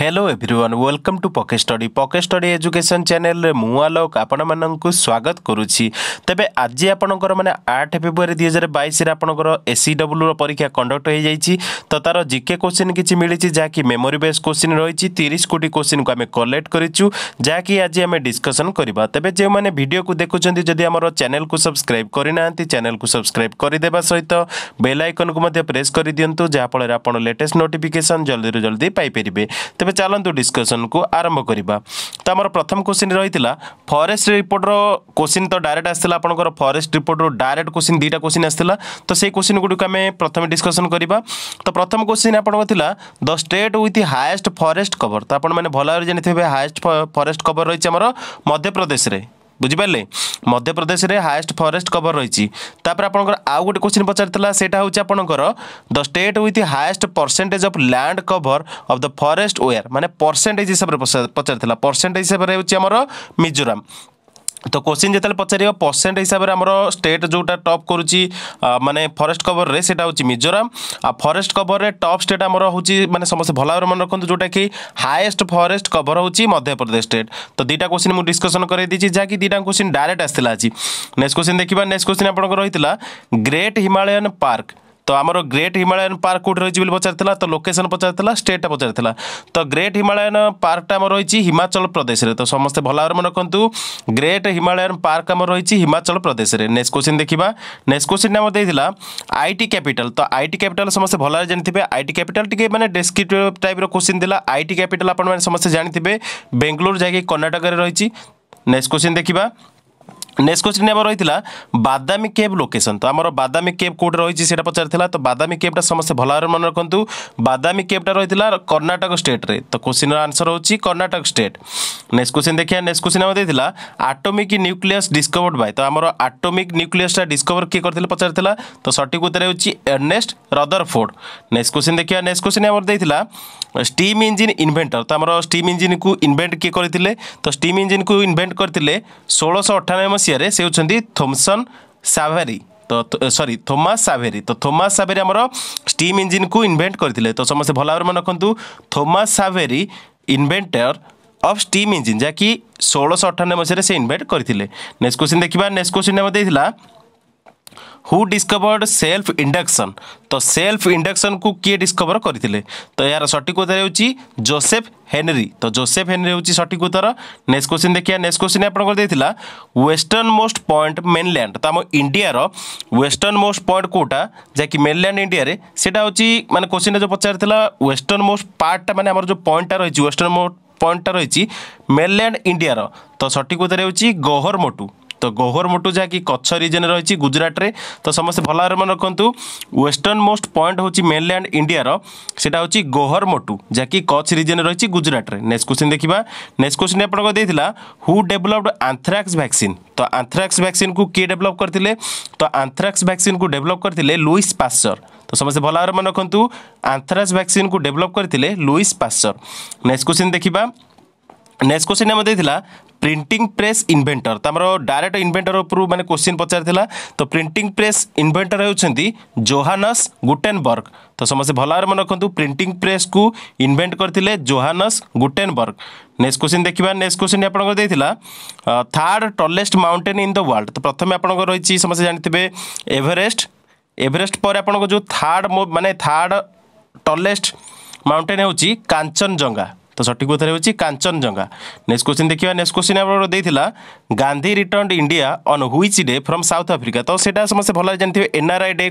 hello everyone welcome to pocket study pocket study education চ্যানেলে মু আলোক আপনার স্বাগত করুছি তবে আজ আপনার মানে আট ফেব্রুয়ারি দুই হাজার বাইশের আপনার এসি ডবলুর পরীক্ষা কন্ডক্ট হয়ে যাই তো তার জিকে কোশ্চিন কিছু মিছে যা কি মেমোরি বেস কোশ্চিন রয়েছে তিরিশ কোটি কোশ্চিন আমি কলেক্ট করেছু যা কি আজ আমি ডিসকসন করা তবে যে ভিডিও দেখুছেন যদি আমার চ্যানেল কু সবসক্রাইব করে না চ্যানেল কু সবসক্রাইব করে দেওয়া সহিত বেল আইকন কু প্রেস করে দিও যাফলের আপনার লেটেস্ট নোটিফিকেসন জলদি জলদি পাইপারে ତେବେ ଚାଲନ୍ତୁ ଡିସ୍କସନ୍କୁ ଆରମ୍ଭ କରିବା ତ ଆମର ପ୍ରଥମ କୋଶ୍ଚିନ୍ ରହିଥିଲା ଫରେଷ୍ଟ ରିପୋର୍ଟର କୋଶ୍ଚିନ୍ ତ ଡାଇରେକ୍ଟ ଆସିଥିଲା ଆପଣଙ୍କର ଫରେଷ୍ଟ ରିପୋର୍ଟରୁ ଡାଇରେକ୍ଟ କୋଶ୍ଚିନ୍ ଦୁଇଟା କୋଶ୍ଚିନ୍ ଆସିଥିଲା ତ ସେଇ କୋଶ୍ଚିନ୍ ଗୁଡ଼ିକୁ ଆମେ ପ୍ରଥମେ ଡିସ୍କସନ୍ କରିବା ତ ପ୍ରଥମ କୋଶ୍ଚିନ୍ ଆପଣଙ୍କ ଥିଲା the state with highest forest cover ତ ଆପଣମାନେ ଭଲ ଭାବରେ ଜାଣିଥିବେ ହାଏଷ୍ଟ ଫରେଷ୍ଟ କଭର ରହିଛି ଆମର ମଧ୍ୟପ୍ରଦେଶରେ বুঝিপারে মধ্যপ্রদেশে হায়েস্ট ফরেস্ট কভর রয়েছে তাপরে আপনার আউ গোটে কোশ্চিন পচারিলা সেটা হচ্ছে আপনার the state with highest percentage of land cover of the forest ওয়ার মানে পরসেন্টেজ হিসাবে পচারিলা পরসেন্টেজ হিসাবে হচ্ছে আমার মিজোরাম তো কোশ্চিন যেতবে পচারিব পরসেন্ট হিসাবে আমার স্টেট যেটা টপ করুচি মানে ফরেস্ট কভরের সেটা হচ্ছে মিজোরাম আর ফরেস্ট কভরের টপ স্টেট আমার হচ্ছে মানে সমস্ত ভালো ভাবে মনে রাখুন যেটা কি হাইয়েস্ট ফরেস্ট কভর হচ্ছে মধ্যপ্রদেশ স্টেট তো দুইটা কোশ্চিন মু ডিসকসন করাই দিয়েছি যা কি দুইটা কোশ্চিন ডাইরেক্ট আসছিল আজ নেক্সট কোশ্চিন দেখবা নেক্সট কোশ্চিন আপনার রয়েছে গ্রেট হিমালয়ান পার্ক তো আমার গ্রেট হিমালয়ান পার্ক কোটি রয়েছে বলে পচার লা তো লোকেসন লা স্টেটটা পচার লা তো গ্রেট হিমালয়ান পার্কটা আমার রয়েছে হিমাচল প্রদেশের তো সমস্ত ভালো ভাবে মনে রাখতু গ্রেট হিমালয়ান পার্ক আমার রয়েছে হিমাচল প্রদেশের নেক্সট কোশ্চিন দেখা নেক্সট কোশ্চিনটা আমার দিয়েছিল আইটি ক্যাপিটাল তো আইটি ক্যাপিটাল সমস্ত ভালো ভাবে জানিবে আইটি ক্যাপিটাল টিকি মানে ডেসক্রিপটিভ টাইপর কোশ্চিন দিলা আইটি ক্যাপিটাল আপনার সমস্তে জানিবে বেঙ্গালোর যাই কর্ণাটকের রয়েছে নেক্সট কোশ্চিন দেখা नेक्स्ट क्वेश्चन आम रही है बादामी केव लोकेशन तो आम बादामी केव कौटे रही है पचार तो बादामी केवटा समस्त भल भाव मन रखुद बादामी केवटा रही है कर्णाटक स्टेट्रे तो क्वेश्चन आंसर हो कर्णाटक स्टेट नेक्स्ट क्वेश्चन देखिए नेक्स्ट क्वेश्चन आम देखा आटोमिक न्यूक्लियस डिस्कवर्ड बाय तो आम आटोमिक न्यूक्लीयसटा डिस्कवर किए करते पचार तो सठिक उत्तर Ernest Rutherford next question देखिए नेक्स्ट क्वेश्चन आम देखा स्टीम इंजिन इनभेटर तो आम स्टीम इंजिन को इनभेट किए करते तो स्टीम इंजिन को इनभेट करते षोलश अठानबे मसीह ମଲେସିଆରେ ସେ ହେଉଛନ୍ତି ଥୋମସନ୍ ସାଭେରି ତ ସରି ଥୋମାସ୍ ସାଭେରି ତ ଥୋମାସ୍ ସାଭେରି ଆମର ଷ୍ଟିମ୍ ଇଞ୍ଜିନ୍କୁ ଇନ୍ଭେଣ୍ଟ କରିଥିଲେ ତ ସମସ୍ତେ ଭଲ ଭାବରେ ମନେ ରଖନ୍ତୁ Thomas Savery inventor of steam engine ଯାହାକି ଷୋହଳଶହ ଅଠାନବେ ମସିହାରେ ସେ ଇନ୍ଭେଣ୍ଟ କରିଥିଲେ ନେକ୍ସଟ କୋଶ୍ଚିନ୍ ଦେଖିବା ନେକ୍ସଟ କୋଶ୍ଚିନ୍ ଆମର ଦେଇଥିଲା হু ডিসকভর্ড সেলফ ইন্ডাকশন তো সেলফ ইন্ডাকশন কু কিয়ে ডিসকভর করে তো এর সঠিক উত্তর হচ্ছে জোসেফ হেনরি তো জোসেফ হেনরি হচ্ছে সঠিক উত্তর নেক্সট কোশ্চিন দেখা নেক্সট কোশ্চিন আপনার দিয়ে ওয়েস্টর্ন মোস্ট পয়েন্ট মেনল্যান্ড তো আমার ইন্ডিয়ার ওয়েস্টর্ন মোস্ট পয়েন্ট কোটা যা কি মেনল্যান্ড ইন্ডিয়ার সেটা হচ্ছে মানে কোশ্চিনে যে পচারি ওয়েস্টর্ন মোস্ট পার্টটা মানে আমার যে পয়েন্টটা রয়েছে ওয়েস্টর্ন মোস্ট পয়েন্টটা রয়েছে মেনল্যান্ড ইন্ডিয়ার তো সঠিক উত্তর হচ্ছে গহরমটু তো গহর মোটু যাকি কচ্ছ রিজনে রয়েছে গুজরাটে তো সমস্ত ভালো ভাবে মনে রাখতু ওয়েস্টর্ন মোস্ট পয়েন্ট হচ্ছে মেনল্যান্ড ইন্ডিয়ার সেটা হচ্ছে গহর মোটু যাকি কচ্ছ রিজনে রয়েছে গুজরাটে নেক্সট কোশ্চিন দেখা নেক্সট কোশ্চিন আপনার দিয়েছিলা হু ডেভেলপড আন্থ্রাক্স ভ্যাকসিন তো আন্থ্রাক্স ভ্যাকসিন কু কিয়ে ডেভেলপ করলে তো আন্থ্রাক্স ভ্যাকসিন কু ডেভেলপ করলে লুইস পাশ্চর তো সমস্তে ভালো ভাবে মনে রাখতু আন্থ্রাক্স ভ্যাকসিন কু ডেভেলপ করলে লুইস পাশ্চর নেক্সট কোশ্চিন দেখা नेक्स्ट क्वेश्चन आम देखा प्रिंटिंग प्रेस इनभेटर तो आम डायरेक्ट इनभेटर उपर मैंने क्वेश्चन पचार तो printing press inventor Johannes Gutenberg तो समस्त भल भाव मन रखुद प्रिंटिंग प्रेस को इनभेट करते जोहानस गुटेनबर्ग नेक्स्ट क्वेश्चन देखिए नेक्स्ट क्वेश्चन आप third tallest mountain in the world तो प्रथम आप समस्त जानते एवरेस्ट एवरेस्ट पर आप थार्ड मो मैंने थार्ड टलेस्ट माउंटेन होंचनजंगा तो सठिक कतिनजङा नेक्स क्विदेखि नेक्स्ट क्वेश्चन आउन दिएको Gandhi return India on his day from South Africa त समे भन्नु जाने एनआरआई डे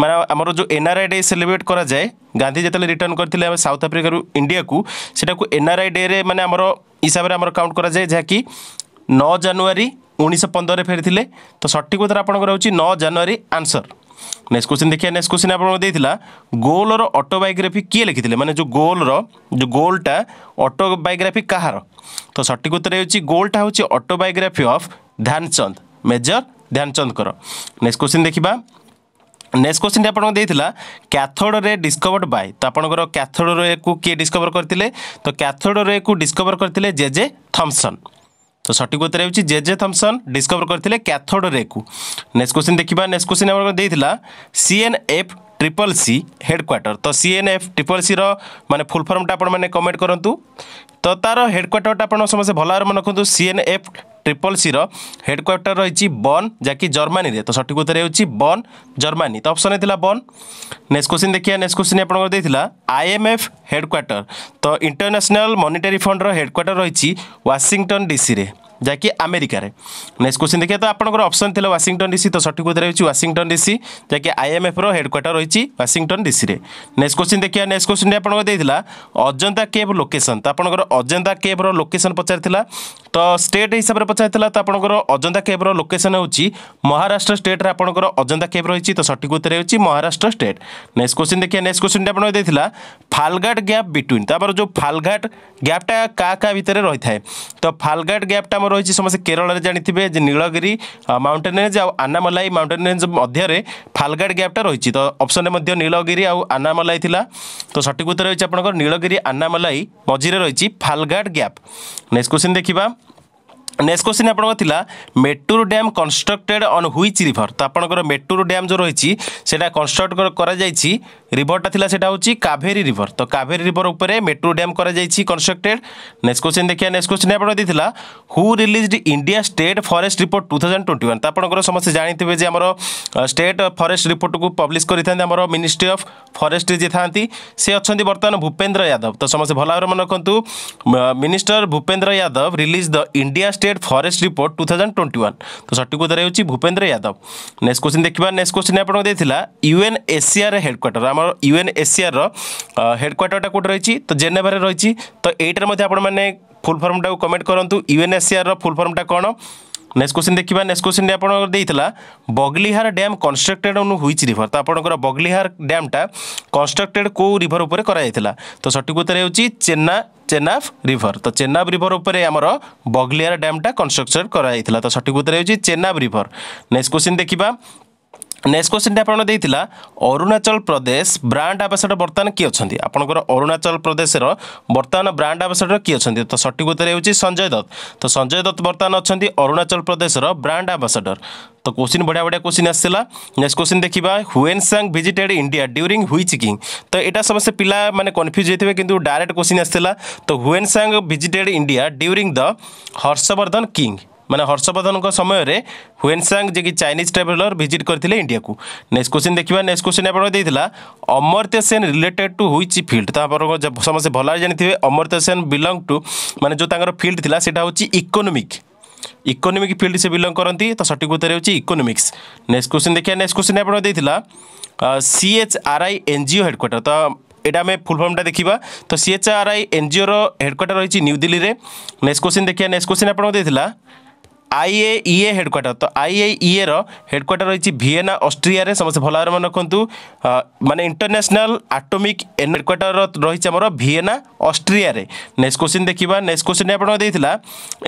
म जो एनआरआई डे सेलिब्रेट गराए गांधी जति रिटर्न साउथ आफ्रिक इन्डियाकोटाको एनआरआई डे म हिसाबले काउन्ट गराए जहाँक न जानुवारी उनी सय पन्ध्र फेरीले त सठिक कथ्यो न जानुवरी आंसर ନେକ୍ସଟ କ୍ୱେଶ୍ଚିନ୍ ଦେଖିବା ନେକ୍ସଟ କ୍ୱେଶ୍ଚିନ୍ ଆପଣଙ୍କୁ ଦେଇଥିଲା ଗୋଲ୍ର ଅଟୋବାୟୋଗ୍ରାଫି କିଏ ଲେଖିଥିଲେ ମାନେ ଯେଉଁ ଗୋଲ୍ର ଯେଉଁ ଗୋଲ୍ଟା ଅଟୋବାୟୋଗ୍ରାଫି କାହାର ତ ସଠିକ ଉତ୍ତର ହେଉଛି ଗୋଲ୍ଟା ହେଉଛି ଅଟୋବାୟୋଗ୍ରାଫି ଅଫ୍ ଧ୍ୟାନଚନ୍ଦ ମେଜର ଧ୍ୟାନଚନ୍ଦଙ୍କର ନେକ୍ସଟ କ୍ୱେଶ୍ଚିନ୍ ଦେଖିବା ନେକ୍ସଟ କ୍ୱେଶ୍ଚିନ୍ଟି ଆପଣଙ୍କୁ ଦେଇଥିଲା କ୍ୟାଥୋଡ଼ ରେ ଡିସ୍କଭର୍ଡ ବାଏ ତ ଆପଣଙ୍କର କ୍ୟାଥୋଡ଼ ରେକୁ କିଏ ଡିସ୍କଭର କରିଥିଲେ ତ କ୍ୟାଥୋଡ଼ ରେକୁ ଡିସ୍କଭର କରିଥିଲେ ଜେ ଜେ ଥମ୍ସନ୍ তো সঠিক উত্তর হচ্ছে জে জে থমসন ডিসকভর করে ক্যাথোড রেকু নেক্সট কোশ্চিন দেখা নেক্সট কোশ্চিন আমার দিয়ে সিএনএফ ট্রিপল সি হেডকোয়ার্টর তো সিএনএফ ট্রিপল সি মানে ফুল ফর্মটা আপনার কমেন্ট করতু তো তার হেডকোয়ার্টরটা আপনার সমস্ত ভালো ভাবে মনে রাখুন সিএনএফ ट्रिपल सी रेडक्वाटर रही बन जा जर्मानी तो सठिक उत्तर होती बन जर्मानी तो अप्सन है बन नेक्स्ट क्वेश्चन देखिए नेक्स्ट क्वेश्चन आप आईएमएफ हेडक्वाटर तो इंटरनेशनल मॉनिटरी फंड रेडक्वाटर रही वाशिंगटन डीसी रे जैक आमेरिकार नेक्स्ट क्वेश्चन देखिए तो आपसन थी वाशिंगटन डीसी तो सठिक उत्तर होती वाशिंगटन डीसी जैक आईएमएफ रेडक्वाटर रही वाशिंगटन डीसी नेक्स्ट क्वेश्चन देखिए नेक्स्ट क्वेश्चन आपला अजंता केव लोकेशन तो आप अजंता केव्र लोकेशन पचार तो स्टेट हिसाब से ପଚାରିଥିଲା ତ ଆପଣଙ୍କର ଅଜନ୍ତା କେବ୍ର ଲୋକେସନ୍ ହେଉଛି ମହାରାଷ୍ଟ୍ର ଷ୍ଟେଟ୍ରେ ଆପଣଙ୍କର ଅଜନ୍ତା କେବ୍ ରହିଛି ତ ସଠିକ୍ ଉତ୍ତର ହେଉଛି ମହାରାଷ୍ଟ୍ର ଷ୍ଟେଟ୍ ନେକ୍ସଟ କୋଶ୍ଚିନ୍ ଦେଖିବା ନେକ୍ସଟ କୋଶ୍ଚିନ୍ଟି ଆପଣଙ୍କୁ ଦେଇଥିଲା ফালগাট গ্যাপ বিটুইন তারপর যে ফালগাট গ্যাপটা কা কা ভিতরে রয়ে তো ফালগাট গ্যাপটা আমার রয়েছে সমস্ত কেরলের জাঁথিবে যে Nilgiri mountain range Anamalai mountain range মধ্যে ফালগাট গ্যাপটা রয়েছে তো অপশনে মধ্যে নীলগিরি আনামলাই লা তো সঠিক উত্তর রয়েছে আপনার নীলগিরি আনামলাই মঝিরে রয়েছে ফালগাট গ্যাপ নেক্সট কোশ্চিন দেখা নেক্সট কোশ্চিন আপনার লা Mettur dam constructed on which river তো আপনার মেটুর ড্যাম যে রয়েছে সেটা কনস্ট্রক্ট করা যাই রিভরটা লা সেটা হচ্ছে কাভেরি রিভর তো কাভেরি রিভর উপরে মেটুর ড্যাম করা যাই কনস্ট্রক্টেড নেক্সট কোশ্চিন দেখা নেক্সট কোশ্চিন আপনার দিয়েছিল who released India state forest report two thousand twenty one তো আপনার সমস্ত জাঁথিবে যে আমার স্টেট ফরেস্ট রিপোর্টকু পব্লিশ করে থাকে আমার মিনিষ্ট্রি অফ ফরেস্ট যে থাকে সে অনেক বর্তমান ভূপেন্দ্র যাদব তো সমস্ত ভালো ভাবে মনে রাখতু minister Bhupender Yadav release the India state state forest report two thousand twenty one ତ ସଠିକ ଉତ୍ତର ହେଉଛି ଭୂପେନ୍ଦ୍ର ୟାଦବ ନେକ୍ସଟ କୋଶ୍ଚିନ୍ ଦେଖିବା ନେକ୍ସଟ କୋଶ୍ଚିନ୍ ଆପଣଙ୍କୁ ଦେଇଥିଲା ୟୁଏନ୍ ଏସିଆର ହେଡ଼କ୍ୱାର୍ଟର ଆମର ୟୁଏନ୍ ଏସିଆର ହେଡ଼କ୍ୱାର୍ଟରଟା କେଉଁଠି ରହିଛି ତ ଜେନେଭାରେ ରହିଛି ତ ଏଇଟାରେ ମଧ୍ୟ ଆପଣମାନେ ଫୁଲ୍ ଫର୍ମଟାକୁ କମେଣ୍ଟ କରନ୍ତୁ ଏସିଆର ଫୁଲ୍ ଫର୍ମଟା କ'ଣ ନେକ୍ସଟ କ୍ୱେଶ୍ଚିନ୍ ଦେଖିବା ନେକ୍ସଟ କ୍ୱେଶ୍ଚିନ୍ରେ ଆପଣଙ୍କର ଦେଇଥିଲା Baglihar dam constructed on which river ତ ଆପଣଙ୍କର ବଗଲିହାର ଡ୍ୟାମ୍ଟା କନଷ୍ଟ୍ରକ୍ଟେଡ୍ କେଉଁ ରିଭର୍ ଉପରେ କରାଯାଇଥିଲା ତ ସଠିକ୍ ଉତ୍ତର ହେଉଛି ଚେନ୍ନା চেনাব রিভর তো চেনাব রিভর উপরে আমার বগলিয়ার ড্যামটা কনস্ট্রকচর করা হয়েছিল তো সঠিক উত্তর হচ্ছে চেনাব রিভর নেক্সট কোশ্চিন দেখা ନେକ୍ସଟ କ୍ୱେଶ୍ଚିନ୍ଟି ଆପଣ ଦେଇଥିଲା ଅରୁଣାଚଳ ପ୍ରଦେଶ ବ୍ରାଣ୍ଡ ଆମ୍ବାସଡ଼ର ବର୍ତ୍ତମାନ କିଏ ଅଛନ୍ତି ଆପଣଙ୍କର ଅରୁଣାଚଳ ପ୍ରଦେଶର ବର୍ତ୍ତମାନ ବ୍ରାଣ୍ଡ ଆମ୍ବାସଡ଼ର କିଏ ଅଛନ୍ତି ତ ସଠିକ୍ ଉତ୍ତର ହେଉଛି ସଞ୍ଜୟ ଦତ୍ତ ତ ସଞ୍ଜୟ ଦତ୍ତ ବର୍ତ୍ତମାନ ଅଛନ୍ତି ଅରୁଣାଚଳ ପ୍ରଦେଶର ବ୍ରାଣ୍ଡ ଆମ୍ବାସଡ଼ର ତ କୋଶ୍ଚିନ୍ ବଢ଼ିଆ ବଢ଼ିଆ କୋଶ୍ଚିନ୍ ଆସିଥିଲା ନେକ୍ସଟ କୋଶ୍ଚିନ୍ ଦେଖିବା Hiuen Tsang visited India during which king ତ ଏଇଟା ସମସ୍ତେ ପିଲାମାନେ କନଫ୍ୟୁଜ୍ ହେଇଥିବେ କିନ୍ତୁ ଡାଇରେକ୍ଟ କୋଶ୍ଚିନ୍ ଆସିଥିଲା ତ Hiuen Tsang visited India during the Harshavardhana king ମାନେ ହର୍ଷବର୍ଦ୍ଧନଙ୍କ ସମୟରେ ହୁଏନ୍ସାଙ୍ଗ ଯିଏକି ଚାଇନିଜ୍ ଟ୍ରାଭେଲର୍ ଭିଜିଟ୍ କରିଥିଲେ ଇଣ୍ଡିଆକୁ ନେକ୍ସଟ କୋଶ୍ଚିନ୍ ଦେଖିବା ନେକ୍ସଟ କୋଶ୍ଚିନ୍ ଆପଣଙ୍କୁ ଦେଇଥିଲା Amartya Sen related to which field ତ ଆପଣଙ୍କ ସମସ୍ତେ ଭଲରେ ଜାଣିଥିବେ ଅମର୍ତ୍ୟ ସେନ୍ ବିଲଙ୍ଗ ଟୁ ମାନେ ଯେଉଁ ତାଙ୍କର ଫିଲ୍ଡ ଥିଲା ସେଇଟା ହେଉଛି ଇକୋନୋମିକ୍ ଇକୋନୋମିକ୍ ଫିଲ୍ଡ ସେ ବିଲଙ୍ଗ କରନ୍ତି ତ ସଠିକ୍ ଉତ୍ତର ହେଉଛି ଇକୋନୋମିକ୍ସ ନେକ୍ସଟ କୋଶ୍ଚିନ୍ ଦେଖିବା ନେକ୍ସଟ କୋଶ୍ଚିନ୍ ଆପଣଙ୍କୁ ଦେଇଥିଲା ସିଏଚ୍ଆର୍ଆଇ ଏନ୍ଜିଓ ହେଡ଼କ୍ୱାର୍ଟର ତ এটা আমি ফুল ফর্মটা দেখিবা তো সিএচআরআই এনজিওর হেডকোয়ার্টার রয়েছে নিউ দিল্লিরে নেক্সট কোশ্চিন দেখিয়া নেক্সট কোশ্চিন আপনার দিয়েছিলা আইএ ইএ হেডকোয়ার্টার তো আইএ ইএ র হেডকোয়ার্টার রয়েছে ভিয়েনা অস্ট্রিয়ারে সমস্ত ভালো ভাবে মনে রাখতু মানে ইন্টারন্যাশনাল আটোমিক হেডকোয়ার্টার রয়েছে আমার ভিয়েনা অস্ট্রিয়ারে নেক্সট কোশ্চিন দেখা নেক্সট কোশ্চিন আপনার দিয়ে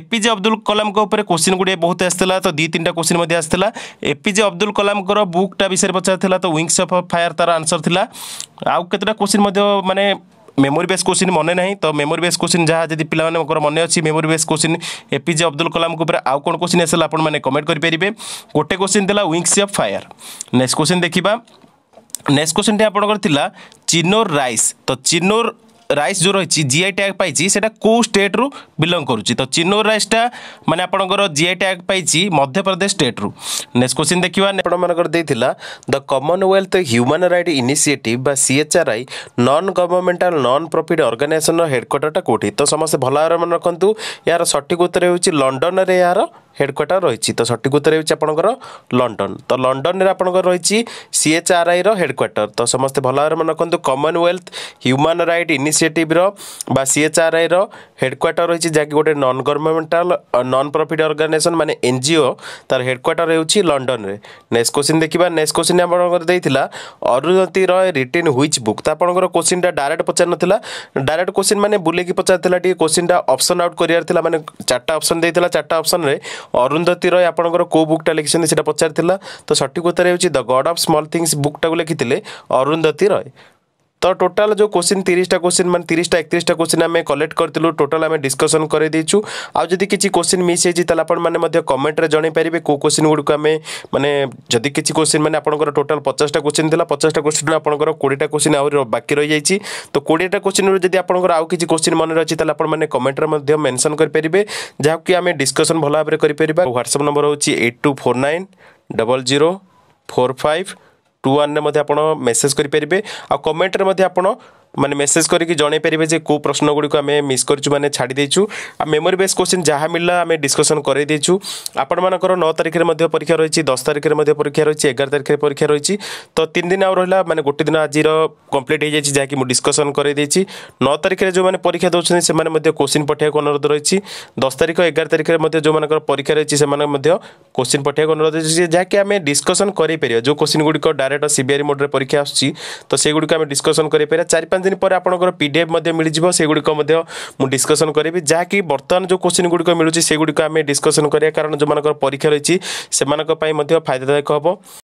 এপিজে অব্দুল কলাম উপরে কোশ্চিন গুড়ি বহুত আসছিল তো দুই তিনটা কোশ্চিন আসছিল এপিজে অব্দুল কলাম বুকটা বিষয়ে পচার তো উইংস অফ ফায়ার তার আনসর লা আউ কতটা কোশ্চিন মানে মেমোরি বেস কোশ্চিন মনে না তো মেমোরি বেস কোশ্চিন যা যদি পিলামানকর মনে অছি memory base question APJ Abdul Kalam উপরে আউ কোন কোশ্চিন আসলে আপন মানে কমেন্ট করে পারিবে গোটে কোশ্চিন দিলা wings of fire next question দেখিবা নেক্সট কোশ্চিনটি আপনার লা চিনোর রাইস তো চিনোর রাইস যে রয়েছে জিআই ট্যাগ পাইছি সেটা কেউ স্টেট্রু বিলং করুচি তো চিনোর রাইসটা মানে আপনার জিআই ট্যাগ পাইছি মধ্যপ্রদেশ স্টেট্রু নেক্সট কোশ্চিন দেখা আপনার দিয়েছিলা the Commonwealth human right initiative বা সিএচআরআই নন গভর্নমেন্টাল নন প্রফিট অর্গানাইজেসনর হেডকোয়ার্টরটা কোটি তো সমস্ত ভালো ভাবে মনে রাখতু এর সঠিক উত্তর হচ্ছে লন্ডনের এর हेड क्वाटर रहेछ त सठिक उत्तर हुन्छ आपन त लडन आ सिएचआरआइरो हेड क्वाटर त समे भएर मन कमनवेल्थ ह्युमा रइट इनिसिएट्र बा सिएचआरआइ र हेड क्वारटर रहेछ जहाँकि गएमेन्टाल नफिट अर्गानजेसन मैले एनजिओ तर हेड क्वाराटर हेर्छु लन्डनर नेक्स नेक्स्ट क्वेश्चन देखा नेक्स क्वेसन आउन Arundhati Roy written which book आपसिनटा डाइरक्ट पचास डाइरक्ट क्वेसन मैले बुलिक पचारेला कोसिन्टा अप्सन आउट गरिबार मे चारटा अप्सन दिएता चारवटा अप्सनर अरुन्धति रय आउँ बुकटा लेखिन्छ पचारिला त सठिक उत्तर हेर्छ द गॉड़ गड अफ् स्मल्ङ्स बुकटाको लेखिँदै अरुन्धति रय तो टोटाल जो क्वेश्चन तीसटा क्वेश्चन मैं तीसटा एकतीसटा क्वेश्चन आम कलेक्ट करूँ टोटाल आम डिस्कसन करूँ आज जदि किसी क्वेश्चन मिस होती कमेन्ट्रे जन पारे कौ क्वेश्चन गुड़क आम मैंने जदि किसी क्वेश्चन मैंने आपंकर टोटाल पचासटा क्वेश्चन था पचासटा क्वेश्चन आपंकर कोड़ेटा क्वेश्चन आहरी बाकी रही जाइए तो कोड़ेटा क्वेश्चन जी आप किसी क्वेश्चन मन रही है आपने कमेन्ट्रे मेनसन करेंगे जहाँकि आम डिस्कसन भल भाव में करवाट्सअप नंबर होट two four nine double zero four five two ୱାନ୍ରେ ମଧ୍ୟ ଆପଣ ମେସେଜ୍ କରିପାରିବେ ଆଉ କମେଣ୍ଟରେ ମଧ୍ୟ ଆପଣ মানে ମେସେଜ୍ କରିକି ଜଣେଇ ପାରିବେ ଯେ କେଉଁ ପ୍ରଶ୍ନ ଗୁଡ଼ିକୁ ଆମେ ମିସ୍ କରିଛୁ ମାନେ ଛାଡ଼ି ଦେଇଛୁ ଆଉ ମେମୋରି ବେସ୍ କୋଶ୍ଚିନ୍ ଯାହା ମିଳିଲା ଆମେ ଡିସ୍କସନ୍ କରାଇ ଦେଇଛୁ ଆପଣମାନଙ୍କର ନଅ ତାରିଖରେ ମଧ୍ୟ ପରୀକ୍ଷା ରହିଛି ଦଶ ତାରିଖରେ ମଧ୍ୟ ପରୀକ୍ଷା ରହିଛି ଏଗାର ତାରିଖରେ ପରୀକ୍ଷା ରହିଛି ତ ତିନି ଦିନ ଆଉ ରହିଲା ମାନେ ଗୋଟେ ଦିନ ଆଜିର କମ୍ପ୍ଲିଟ୍ ହୋଇଯାଇଛି ଯାହାକି ମୁଁ ଡିସ୍କସନ୍ କରାଇ ଦେଇଛି ନଅ ତାରିଖରେ ଯେଉଁମାନେ ପରୀକ୍ଷା ଦେଉଛନ୍ତି ସେମାନେ ମଧ୍ୟ କୋଶ୍ଚିନ୍ ପଠାଇବାକୁ ଅନୁରୋଧ ରହିଛି ଦଶ ତାରିଖ ଏଗାର ତାରିଖରେ ମଧ୍ୟ ଯେଉଁମାନଙ୍କର ପରୀକ୍ଷା ରହିଛି ସେମାନେ ମଧ୍ୟ କୋଶ୍ଚିନ୍ ପଠାଇବାକୁ ଅନୁରୋଧ ରହିଛି ଯାହାକି ଆମେ ଡିସ୍କସନ୍ କରାଇପାରିବା ଯେଉଁ କୋଶ୍ଚିନ୍ ଗୁଡ଼ିକ ଡାଇରେକ୍ଟ ସିବିଆଇ ମୋଡ଼ରେ ପରୀକ୍ଷା ଆସୁଛି ତ ସେଗୁଡ଼ିକ ଆମେ ଡିସ୍କସନ୍ କରାଇପାରିବା ଚାରି ପାଞ୍ଚ ଦିନ ପରେ ଆପଣଙ୍କର ପି ଡି ଏଫ୍ ମଧ୍ୟ ମିଳିଯିବ ସେଗୁଡ଼ିକ ମଧ୍ୟ ମୁଁ ଡିସ୍କସନ୍ କରିବି ଯାହାକି ବର୍ତ୍ତମାନ ଯେଉଁ କୋଶ୍ଚିନ୍ ଗୁଡ଼ିକ ମିଳୁଛି ସେଗୁଡ଼ିକ ଆମେ ଡିସ୍କସନ୍ କରିବା କାରଣ ଯେଉଁମାନଙ୍କର ପରୀକ୍ଷା ରହିଛି ସେମାନଙ୍କ ପାଇଁ ମଧ୍ୟ ଫାଇଦାଦାୟକ ହେବ